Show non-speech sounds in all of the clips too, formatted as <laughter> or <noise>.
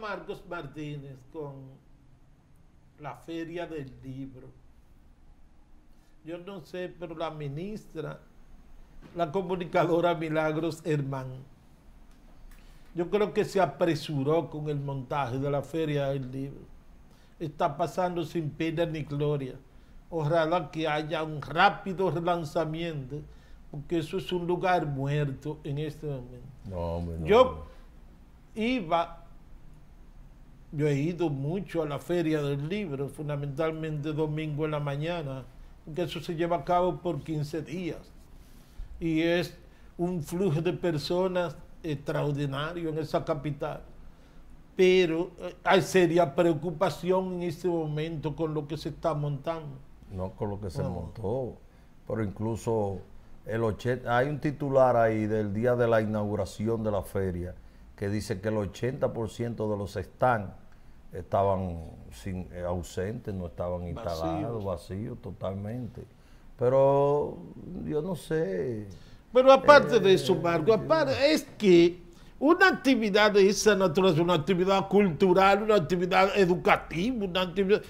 Marcos Martínez con la feria del libro. Yo no sé, pero la ministra, la comunicadora Milagros Hermán, yo creo que se apresuró con el montaje de la feria del libro. Está pasando sin pena ni gloria. Ojalá que haya un rápido relanzamiento, porque eso es un lugar muerto en este momento. yo iba yo he ido mucho a la feria del libro, fundamentalmente domingo en la mañana, que eso se lleva a cabo por 15 días. Y es un flujo de personas extraordinario en esa capital. Pero eh, hay seria preocupación en este momento con lo que se está montando. No, con lo que se montó. Pero incluso el 80, hay un titular ahí del día de la inauguración de la feria que dice que el 80% de los están estaban sin, eh, ausentes, no estaban instalados, vacíos totalmente. Pero yo no sé. Pero aparte de eh, eso, Marco, aparte eh. es que una actividad de esa naturaleza, una actividad cultural, una actividad educativa, una actividad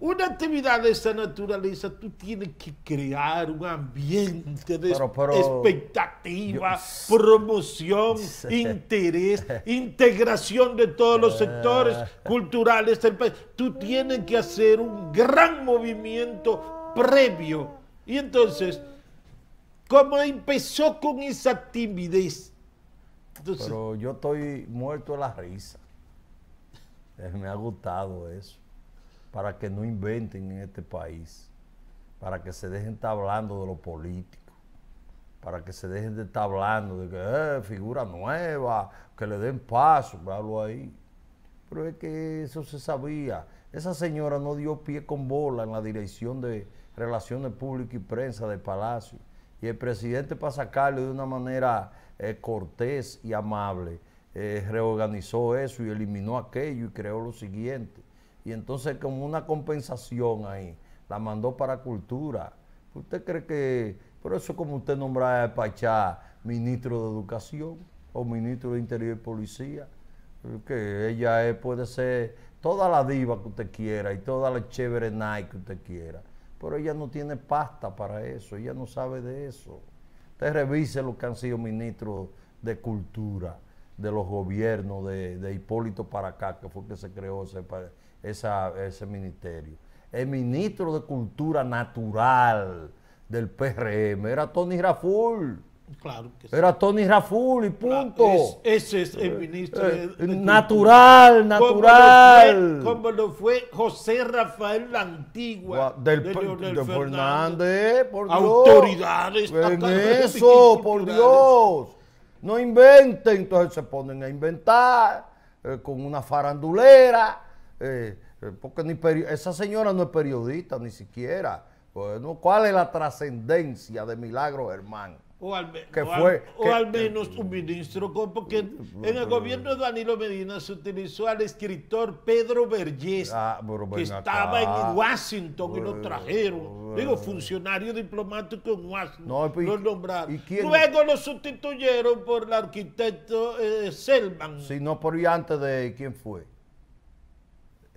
una actividad de esa naturaleza, tú tienes que crear un ambiente de expectativa, promoción, <laughs> interés, integración de todos los ah. sectores culturales del país. Tú tienes que hacer un gran movimiento previo. Y entonces, como empezó con esa timidez. pero yo estoy muerto de la risa. Eh, me ha gustado eso para que no inventen en este país, para que se dejen estar hablando de lo político, para que se dejen de estar hablando de que eh, figura nueva, que le den paso, hablo ahí. Pero es que eso se sabía. Esa señora no dio pie con bola en la dirección de Relaciones Públicas y Prensa de Palacio. Y el presidente, Pasacalle, de una manera eh, cortés y amable, eh, reorganizó eso y eliminó aquello y creó lo siguiente. Y entonces como una compensación ahí, la mandó para cultura. ¿Usted cree que, por eso como usted nombra a Pachá ministro de Educación o ministro de Interior y Policía? Que ella puede ser toda la diva que usted quiera y toda la chévere Nike que usted quiera. Pero ella no tiene pasta para eso, ella no sabe de eso. Usted revise los que han sido ministros de cultura de los gobiernos de, Hipólito Paracá, que fue que se creó ese, ese ministerio. El ministro de Cultura Natural del PRM era Tony Raful. Claro que Era Tony Raful y punto. ese es el ministro. Eh, natural, natural. Como lo, fue, José Rafael la Antigua. Del, de, Fernández, por Dios. Autoridades. En eso, por Dios no inventen, entonces se ponen a inventar eh, con una farandulera, eh, eh, porque esa señora no es periodista ni siquiera. Bueno, ¿cuál es la trascendencia de Milagro Germán? O al, menos un ministro, porque mm, en el gobierno de Danilo Medina se utilizó al escritor Pedro Vergés, ah, que estaba en Washington y lo trajeron. Digo, funcionario diplomático en Washington, no, lo nombraron. Luego lo sustituyeron por el arquitecto eh, Selman. Sí, no, por y antes de quién fue.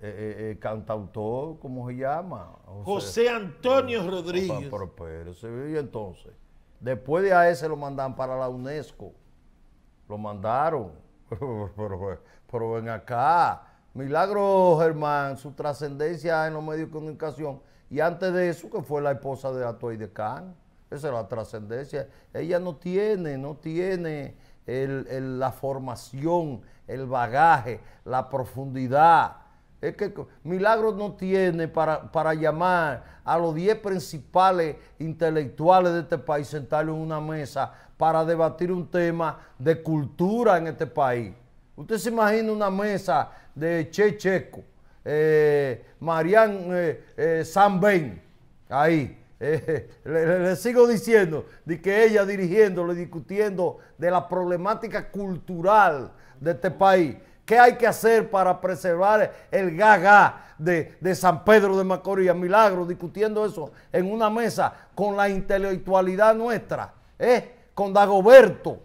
Eh, eh, eh cantautor, ¿cómo se llama? José, Antonio Rodríguez. Pero, pero, y entonces. Después de ese lo mandan para la UNESCO. Lo mandaron. <laughs> Pero, ven acá. Milagro Germán, su trascendencia en los medios de comunicación. Y antes de eso, que fue la esposa de Atoy de Khan. Esa es la trascendencia. Ella no tiene, no tiene la formación, el bagaje, la profundidad es que Milagros no tiene para, llamar a los 10 principales intelectuales de este país, sentarlo en una mesa para debatir un tema de cultura en este país. Usted se imagina una mesa de Che Checo, eh, Marian eh, eh, Ben, ahí. <laughs> Eh, le, sigo diciendo de que ella dirigiéndole, discutiendo de la problemática cultural de este país ¿Qué hay que hacer para preservar el gaga de, San Pedro de Macorís? Milagro, discutiendo eso en una mesa con la intelectualidad nuestra, ¿eh? con Dagoberto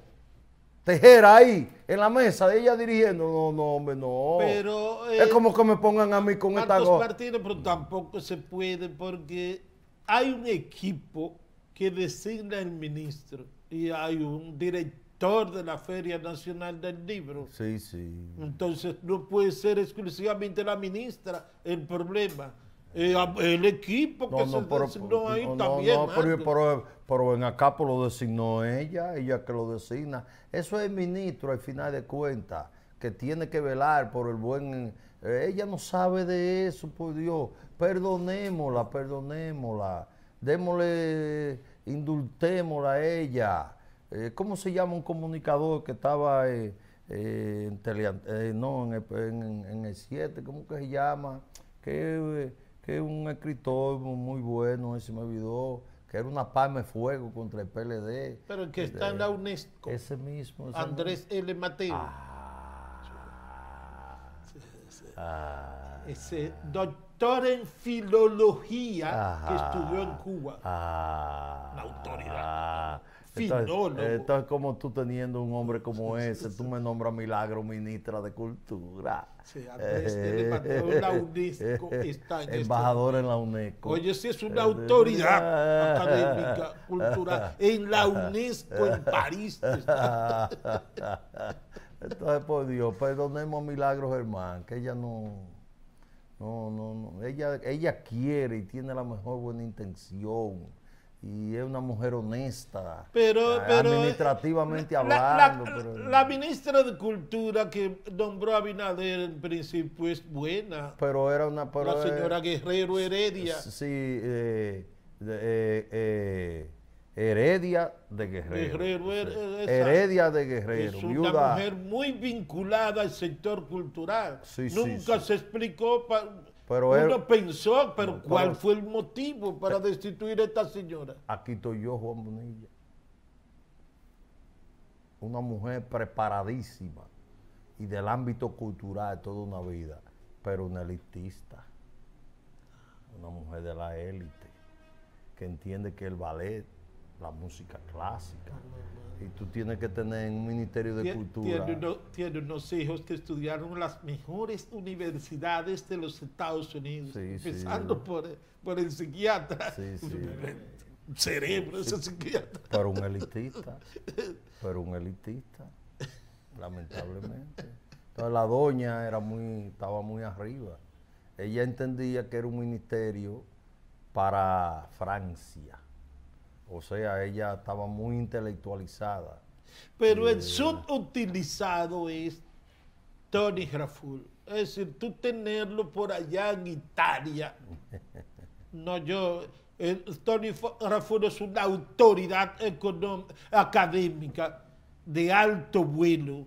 Tejera ahí en la mesa, ella dirigiendo. No, no, hombre, no. Pero, eh, es como que me pongan a mí con esta cosa. partidos, pero tampoco se puede porque hay un equipo que designa el ministro y hay un director de la Feria Nacional del Libro. Sí, sí. Entonces no puede ser exclusivamente la ministra el problema. Eh, el equipo que se designó ahí también. No, pero, pero, en Acapo pues, lo designó ella, ella que lo designa. Eso es el ministro al final de cuentas, que tiene que velar por el buen... Eh, ella no sabe de eso, por Dios. Perdonémosla, perdonémosla. Démosle, indultémosla a ella eh, ¿cómo se llama un comunicador que estaba eh, eh, en, el, 7? ¿Cómo que se llama? Que es un escritor muy bueno, ese me olvidó, que era una palma de fuego contra el PLD. Pero el que está en la UNESCO. Ese mismo. Andrés L. Mateo. Ah, ese doctor en filología que estudió en Cuba. Ah, la autoridad. Ah. Filólogo. Entonces, es como tú teniendo un hombre como ese, tú me nombras Milagro Ministra de Cultura. Sí, a eh, la UNESCO está en este Embajador en la UNESCO. Oye, si es una eh, autoridad <laughs> académica, cultural, en la UNESCO, en París. <laughs> Entonces, por Dios, perdonemos a Milagro Germán, que ella no... No, no, no. Ella, ella quiere y tiene la mejor buena intención y es una mujer honesta, pero, administrativamente hablando. La, ministra de Cultura que nombró a Binader en principio es buena. Pero era una... Pero la señora Guerrero Heredia. Sí, eh, eh, eh Heredia de Guerrero. Eh, eh, Heredia de Guerrero. Es una mujer muy vinculada al sector cultural. Nunca se explicó. pero pensó, pero ¿cuál fue el motivo para eh, destituir a esta señora? Aquí estoy yo, Juan Bonilla. Una mujer preparadísima y del ámbito cultural toda una vida, pero una elitista. Una mujer de la élite que entiende que el ballet la música clásica. Ah, y tú tienes que tener un ministerio de cultura. Tiene, unos hijos que estudiaron las mejores universidades de los Estados Unidos, empezando Por, el psiquiatra. Sí, sí. cerebro, ese psiquiatra. Pero un elitista. Pero un elitista, lamentablemente. Entonces la doña era muy, estaba muy arriba. Ella entendía que era un ministerio para Francia o sea, ella estaba muy intelectualizada. Pero el eh, subutilizado es Tony Raful. Es decir, tú tenerlo por allá en Italia. <laughs> No, yo. Tony Raful es una autoridad académica de alto vuelo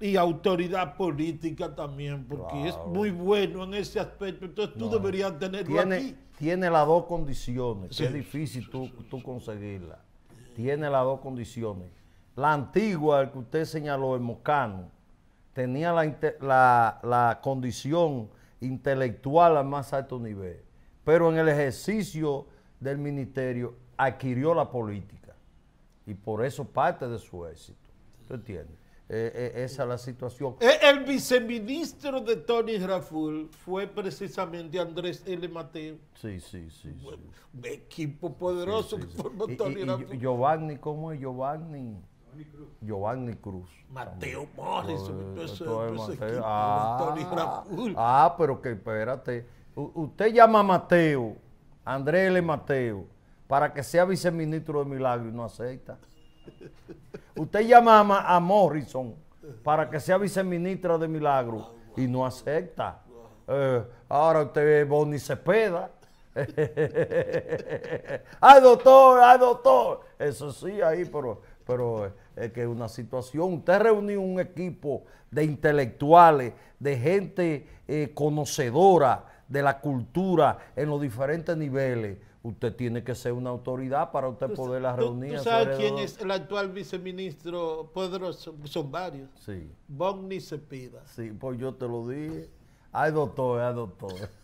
y autoridad política también, porque es muy bueno en ese aspecto. Entonces tú deberías tenerlo tiene, Tiene las dos condiciones, es difícil tú, tú conseguirla. Tiene las dos condiciones. La antigua, el que usted señaló, el Mocano tenía la, la condición intelectual al más alto nivel, pero en el ejercicio del ministerio adquirió la política y por eso parte de su éxito. ¿Tú entiendes? eh, eh es la situación. Eh, el, viceministro de Tony Raful fue precisamente Andrés L. Mateo. Sí, sí, sí. Equipo poderoso que formó Tony Giovanni, ¿cómo es Giovanni? Cruz. Giovanni Cruz. Mateo Morris, ah, Ah, pero que espérate. usted llama a Mateo, Andrés L. Mateo, para que sea viceministro de Milagro y no acepta. Usted llama a, Morrison para que sea viceministra de Milagro y no acepta. Eh, ahora usted es Bonnie Cepeda. <laughs> ay, doctor, ay, doctor. Eso sí, ahí, pero, pero eh, es que es una situación. Usted reunió un equipo de intelectuales, de gente eh, conocedora de la cultura en los diferentes niveles usted tiene que ser una autoridad para usted pues, poder la reunir. ¿Tú, sabes quién es el actual viceministro? poderoso? son varios. Sí. Bogni Cepeda. Sí, pues yo te lo dije. Ay, doctor, ay, doctor.